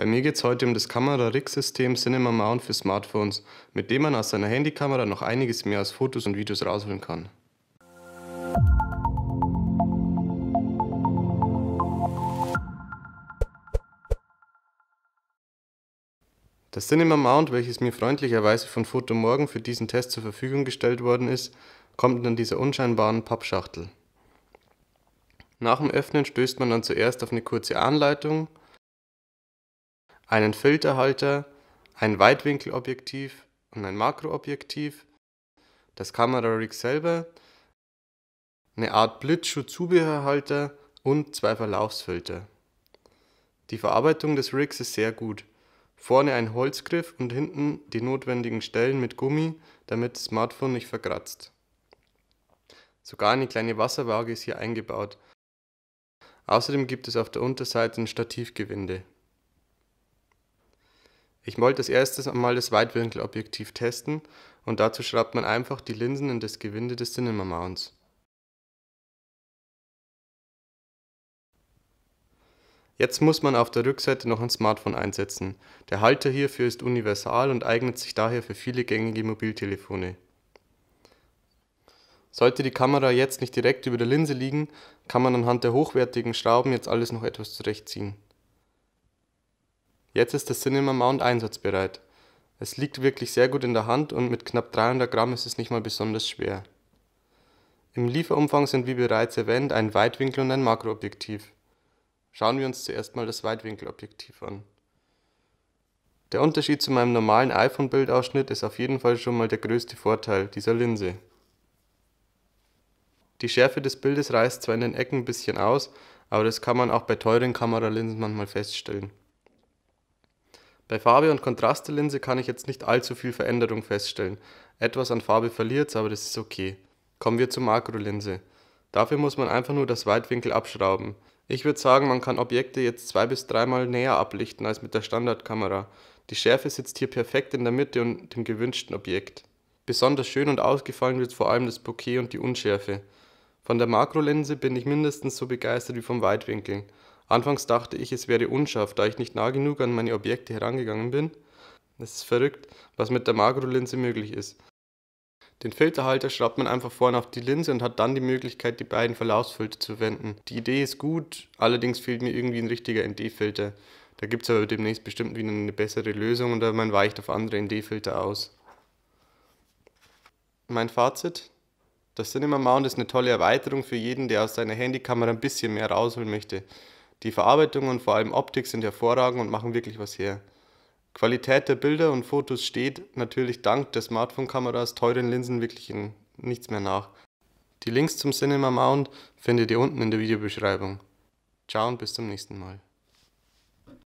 Bei mir geht es heute um das Kamera-Rig-System Cinema Mount für Smartphones, mit dem man aus seiner Handykamera noch einiges mehr aus Fotos und Videos rausholen kann. Das Cinema Mount, welches mir freundlicherweise von Foto Fotomorgen für diesen Test zur Verfügung gestellt worden ist, kommt in dieser unscheinbaren Pappschachtel. Nach dem Öffnen stößt man dann zuerst auf eine kurze Anleitung, einen Filterhalter, ein Weitwinkelobjektiv und ein Makroobjektiv, das Kamerarig selber, eine Art Blitzschuh-Zubehörhalter und zwei Verlaufsfilter. Die Verarbeitung des Rigs ist sehr gut. Vorne ein Holzgriff und hinten die notwendigen Stellen mit Gummi, damit das Smartphone nicht verkratzt. Sogar eine kleine Wasserwaage ist hier eingebaut. Außerdem gibt es auf der Unterseite ein Stativgewinde. Ich wollte als erstes einmal das Weitwinkelobjektiv testen und dazu schraubt man einfach die Linsen in das Gewinde des Cinema Mounts. Jetzt muss man auf der Rückseite noch ein Smartphone einsetzen. Der Halter hierfür ist universal und eignet sich daher für viele gängige Mobiltelefone. Sollte die Kamera jetzt nicht direkt über der Linse liegen, kann man anhand der hochwertigen Schrauben jetzt alles noch etwas zurechtziehen. Jetzt ist das Cinema Mount einsatzbereit. Es liegt wirklich sehr gut in der Hand und mit knapp 300 Gramm ist es nicht mal besonders schwer. Im Lieferumfang sind wie bereits erwähnt ein Weitwinkel- und ein Makroobjektiv. Schauen wir uns zuerst mal das Weitwinkelobjektiv an. Der Unterschied zu meinem normalen iPhone-Bildausschnitt ist auf jeden Fall schon mal der größte Vorteil dieser Linse. Die Schärfe des Bildes reißt zwar in den Ecken ein bisschen aus, aber das kann man auch bei teuren Kameralinsen manchmal feststellen. Bei Farbe und Kontrastelinse kann ich jetzt nicht allzu viel Veränderung feststellen. Etwas an Farbe verliert es, aber das ist okay. Kommen wir zur Makrolinse. Dafür muss man einfach nur das Weitwinkel abschrauben. Ich würde sagen, man kann Objekte jetzt zwei bis dreimal näher ablichten als mit der Standardkamera. Die Schärfe sitzt hier perfekt in der Mitte und dem gewünschten Objekt. Besonders schön und ausgefallen wird vor allem das Bouquet und die Unschärfe. Von der Makrolinse bin ich mindestens so begeistert wie vom Weitwinkel. Anfangs dachte ich, es wäre unscharf, da ich nicht nah genug an meine Objekte herangegangen bin. Es ist verrückt, was mit der Makrolinse möglich ist. Den Filterhalter schraubt man einfach vorne auf die Linse und hat dann die Möglichkeit, die beiden Verlaufsfilter zu verwenden. Die Idee ist gut, allerdings fehlt mir irgendwie ein richtiger ND-Filter. Da gibt es aber demnächst bestimmt wieder eine bessere Lösung oder man weicht auf andere ND-Filter aus. Mein Fazit? Das Cinema Mount ist eine tolle Erweiterung für jeden, der aus seiner Handykamera ein bisschen mehr rausholen möchte. Die Verarbeitung und vor allem Optik sind hervorragend und machen wirklich was her. Qualität der Bilder und Fotos steht natürlich dank der Smartphone-Kameras teuren Linsen wirklich in nichts mehr nach. Die Links zum Cinema Mount findet ihr unten in der Videobeschreibung. Ciao und bis zum nächsten Mal.